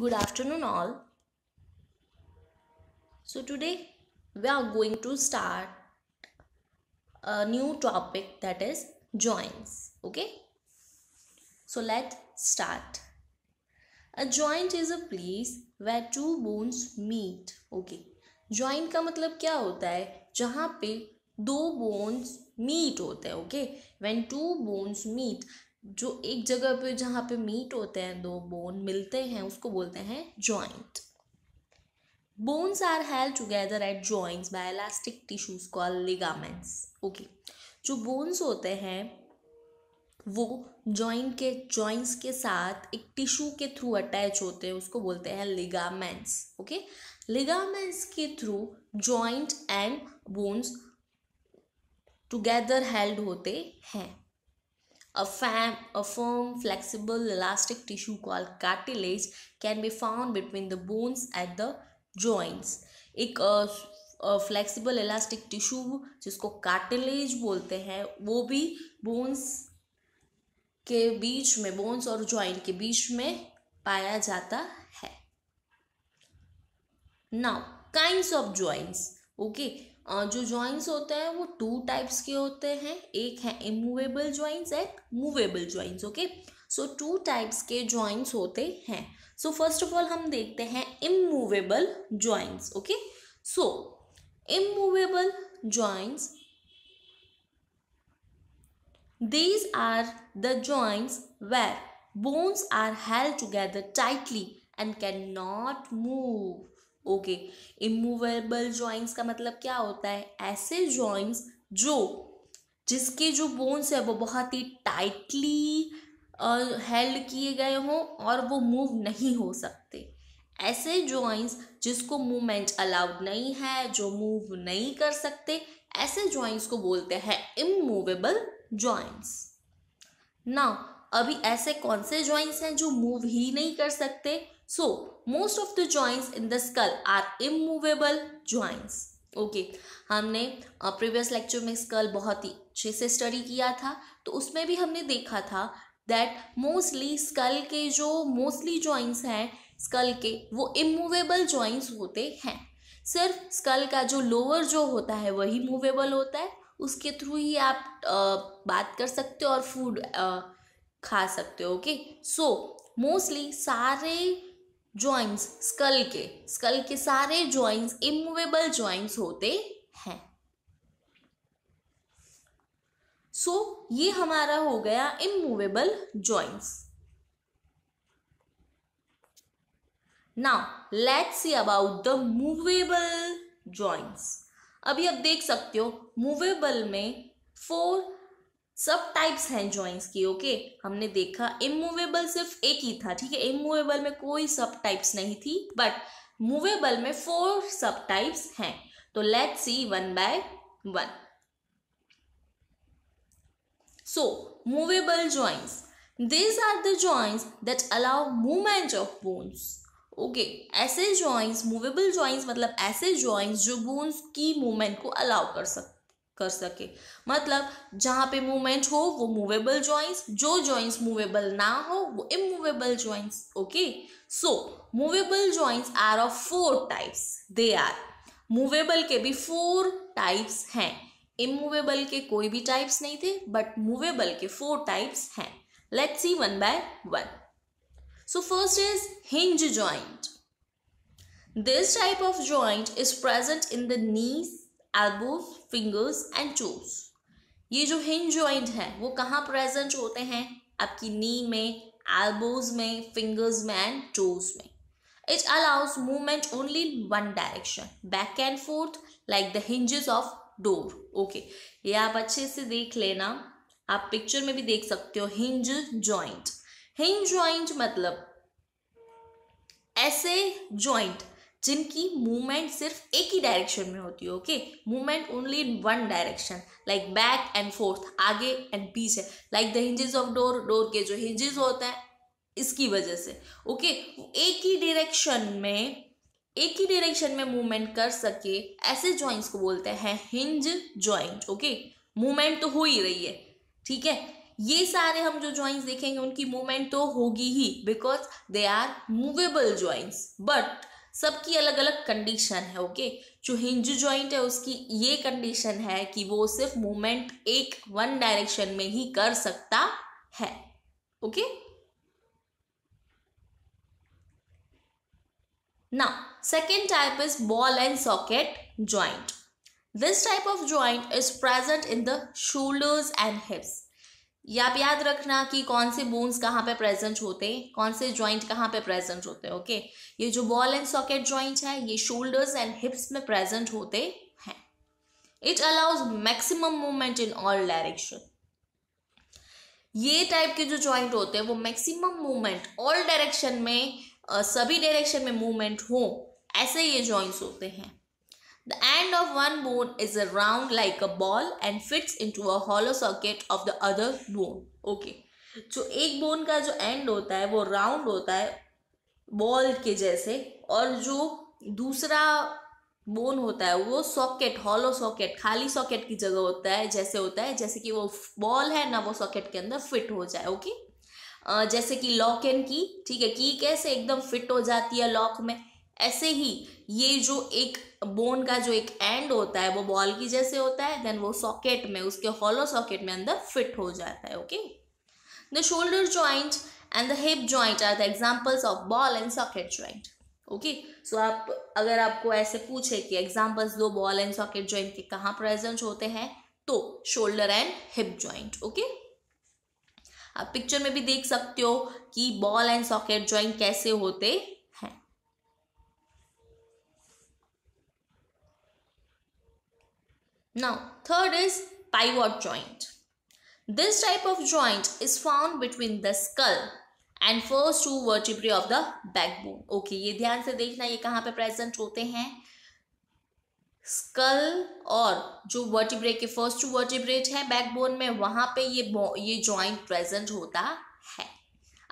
good afternoon all so today we are going to start a new topic that is joints okay so let's start a joint is a place where two bones meet okay joint ka matlab kya hota hai jahan pe दो bones meet होते हैं okay when two bones meet जो एक जगह पे जहाँ पे meet होते हैं दो बोन मिलते हैं उसको बोलते हैं joint bones are held together at joints by elastic tissues call ligaments okay जो बोन्स होते हैं वो जॉइंट के जॉइंट्स के साथ एक टिश्यू के थ्रू अटैच होते हैं उसको बोलते हैं लिगामेंट्स ओके लिगामेंट्स के through joint and bones together held होते हैं A, fam, a firm, flexible, elastic tissue called cartilage can be found between the bones at the joints. एक फ्लेक्सिबल इलास्टिक टिश्यू जिसको कार्टिलेज बोलते हैं वो भी bones के बीच में बोन्स और जॉइंट के बीच में पाया जाता है now kinds of joints okay जो ज्वाइंट्स होते हैं वो टू टाइप्स के होते हैं एक है immovable joints and movable joints okay so two types के जॉइंट्स होते हैं सो फर्स्ट ऑफ ऑल हम देखते हैं immovable joints okay so immovable these are the the where bones are held together tightly and cannot move okay immovable joints का मतलब क्या होता है ऐसे जॉइंट्स जो जिसके जो बोन्स है वो बहुत ही टाइटली हेल्ड किए गए हों और वो मूव नहीं हो सकते ऐसे जॉइंट्स जिसको मूवमेंट अलाउड नहीं है जो मूव नहीं कर सकते ऐसे जॉइंट्स को बोलते हैं इमूवेबल जॉइंट्स नाउ अभी ऐसे कौन से ज्वाइंट्स हैं जो मूव ही नहीं कर सकते so most of the joints in the skull are immovable joints okay हमने प्रीवियस लेक्चर में स्कल बहुत ही अच्छे से स्टडी किया था तो उसमें भी हमने देखा था दैट मोस्टली स्कल के जो मोस्टली जॉइंट्स हैं स्कल के वो इमूवेबल जॉइंट्स होते हैं सिर्फ स्कल का जो लोअर जो होता है वही मूवेबल होता है उसके थ्रू ही आप आ, बात कर सकते हो और फूड खा सकते हो ओके सो मोस्टली सारे जॉइंट्स स्कल के स्कल के सारे जॉइंट्स इमूवेबल जॉइंट्स होते हैं सो so, ये हमारा हो गया immovable joints now let's see about the movable joints अभी आप देख सकते हो मूवेबल में फोर सब टाइप्स हैं जॉइंट्स की ओके हमने देखा इमूवेबल सिर्फ एक ही था ठीक है इमूवेबल में कोई सब टाइप्स नहीं थी बट मूवेबल में फोर सब टाइप्स हैं तो let see one by one so movable joints these are the joints that allow movement of bones okay ऐसे जॉइंट्स मूवेबल जॉइंट्स मतलब ऐसे जॉइंट्स जो बोन्स की मूवमेंट को अलाउ कर सकते कर सके मतलब जहाँ पे मूवमेंट हो वो मूवेबल जॉइंट्स जो जॉइंट्स मूवेबल ना हो वो immovable joints okay so movable joints are of four types they are movable के भी फोर टाइप्स हैं इमूवेबल के कोई भी टाइप्स नहीं थे बट मूवेबल के फोर टाइप्स हैं let's see one by one so first is hinge joint this type of joint is present in the knees elbows fingers and jaws ये जो हिंज ज्वाइंट है वो कहाँ प्रेजेंट होते हैं आपकी नी में एल्बोज में फिंगर्स में एंड चोज में it allows movement only in one direction, back and forth, like the hinges of okay ये आप अच्छे से देख लेना आप पिक्चर में भी देख सकते हो हिंज ज्वाइंट हिंज ज्वाइंट मतलब ऐसे ज्वाइंट जिनकी मूवमेंट सिर्फ एक ही डायरेक्शन में होती है okay movement only in one direction like back and forth आगे एंड पीछे like the hinges of door door के जो हिंजेस होते हैं इसकी वजह से ओके एक ही डायरेक्शन में एक ही डायरेक्शन में मूवमेंट कर सके ऐसे जॉइंट्स को बोलते हैं हिंज जॉइंट ओके मूवमेंट तो हो ही रही है ठीक है ये सारे हम जो जॉइंट्स देखेंगे उनकी मूवमेंट तो होगी ही because they are movable joints but सबकी अलग अलग कंडीशन है ओके जो हिंज जॉइंट है उसकी ये कंडीशन है कि वो सिर्फ मूवमेंट एक वन डायरेक्शन में ही कर सकता है ओके ना second type is ball and socket joint this type of joint is present in the shoulders and hips आप याद रखना कि कौन से बोन्स कहाँ पे प्रेजेंट होते हैं कौन से ज्वाइंट कहाँ पे प्रेजेंट होते हैं ओके ये जो बॉल एंड सॉकेट ज्वाइंट है ये शोल्डर्स एंड हिप्स में प्रेजेंट होते हैं it allows maximum movement in all direction ये टाइप के जो ज्वाइंट होते हैं वो मैक्सिमम मूवमेंट ऑल डायरेक्शन में सभी डायरेक्शन में मूवमेंट हो ऐसे ये ज्वाइंट्स होते हैं The end of one bone is round like a ball and fits into a hollow socket of the other bone. Okay. जो एक बोन का जो एंड होता है वो राउंड होता है बॉल के जैसे और जो दूसरा बोन होता है वो सॉकेट हॉलो सॉकेट खाली सॉकेट की जगह होता है जैसे होता है जैसे कि वो बॉल है ना वो सॉकेट के अंदर फिट हो जाए ओके जैसे कि लॉक एंड की ठीक है की कैसे एकदम फिट हो जाती है लॉक में ऐसे ही ये जो एक बोन का जो एक एंड होता है वो बॉल की जैसे होता है देन वो सॉकेट में उसके हॉलो सॉकेट में अंदर फिट हो जाता है okay the shoulder joint and the hip joint are the examples of ball and socket joint okay so आप अगर आपको ऐसे पूछे कि एग्जाम्पल्स दो बॉल एंड सॉकेट ज्वाइंट के कहाँ प्रेजेंट होते हैं तो shoulder and hip joint okay आप पिक्चर में भी देख सकते हो कि बॉल एंड सॉकेट ज्वाइंट कैसे होते Now, third is pivot joint. This type of joint is found between the skull and first two vertebrae of the backbone okay ये ध्यान से देखना ये कहाँ पे प्रेजेंट होते हैं स्कल और जो वर्टिब्रे के फर्स्ट टू वर्टिब्रेट है बैकबोन में वहां पे ये ये ज्वाइंट प्रेजेंट होता है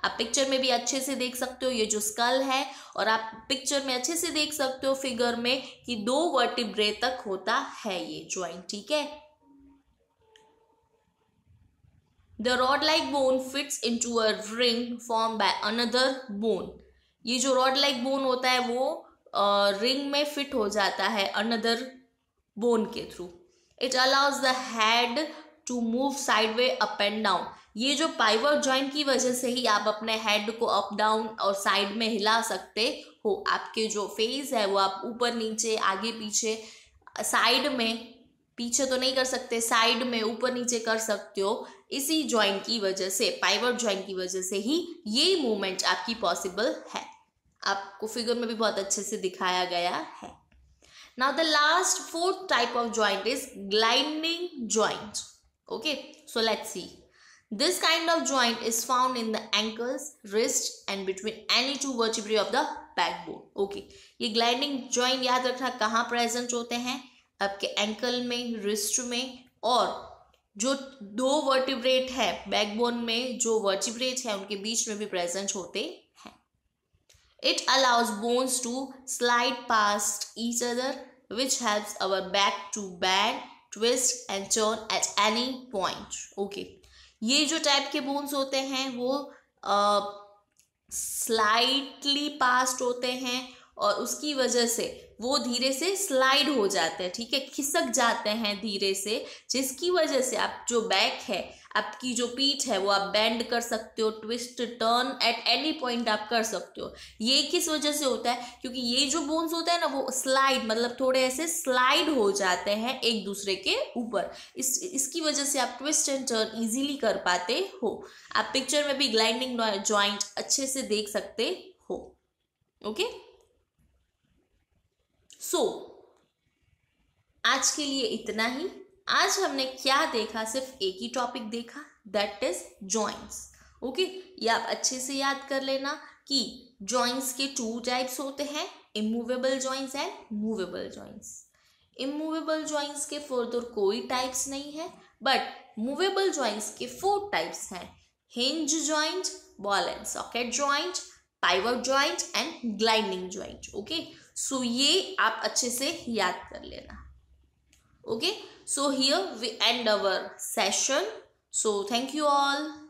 आप पिक्चर में भी अच्छे से देख सकते हो ये जो स्कल है और आप पिक्चर में अच्छे से देख सकते हो फिगर में कि दो वर्टिब्रे तक होता है ये ज्वाइंट ठीक है the rod like bone fits into a ring form by another bone ये जो रॉड लाइक बोन होता है वो रिंग में फिट हो जाता है अनदर बोन के through it allows the head to move side way up and down ये जो पाइवर ज्वाइंट की वजह से ही आप अपने हेड को अप डाउन और साइड में हिला सकते हो आपके जो फेस है वो आप ऊपर नीचे आगे पीछे साइड में पीछे तो नहीं कर सकते साइड में ऊपर नीचे कर सकते हो इसी ज्वाइंट की वजह से पाइवर ज्वाइंट की वजह से ही ये मूवमेंट आपकी पॉसिबल है आपको फिगर में भी बहुत अच्छे से दिखाया गया है now the last fourth type of joint is gliding joint okay so let's see This kind of joint is found in the ankles, wrist and between any two vertebrae of the backbone. Okay, ये gliding joint याद रखना कहाँ present होते हैं आपके ankle में wrist में और जो दो वर्टिब्रेट है बैकबोन में जो वर्टिब्रेट है उनके बीच में भी प्रेजेंट होते हैं it allows bones to slide past each other which helps our back to bend twist and turn at any point okay ये जो टाइप के बोन्स होते हैं वो स्लाइटली पास्ट होते हैं और उसकी वजह से वो धीरे से स्लाइड हो जाते हैं ठीक है खिसक जाते हैं धीरे से जिसकी वजह से आप जो बैक है आपकी जो पीठ है वो आप बेंड कर सकते हो twist turn at any point आप कर सकते हो ये किस वजह से होता है क्योंकि ये जो बोन्स होता है ना वो स्लाइड मतलब थोड़े ऐसे स्लाइड हो जाते हैं एक दूसरे के ऊपर इस इसकी वजह से आप ट्विस्ट एंड टर्न इजीली कर पाते हो आप पिक्चर में भी ग्लाइंडिंग ज्वाइंट अच्छे से देख सकते हो ओके सो so, आज के लिए इतना ही आज हमने क्या देखा सिर्फ एक ही टॉपिक देखा दैट इज जॉइंट्स ओके ये आप अच्छे से याद कर लेना कि जॉइंट्स के टू टाइप्स होते हैं immovable joints and movable joints immovable joints के फर्दर तो कोई टाइप्स नहीं है बट मूवेबल जॉइंट्स के फोर टाइप्स हैं hinge joint ball and socket joint pivot joint and gliding joint okay so ये आप अच्छे से याद कर लेना okay so here we end our session so thank you all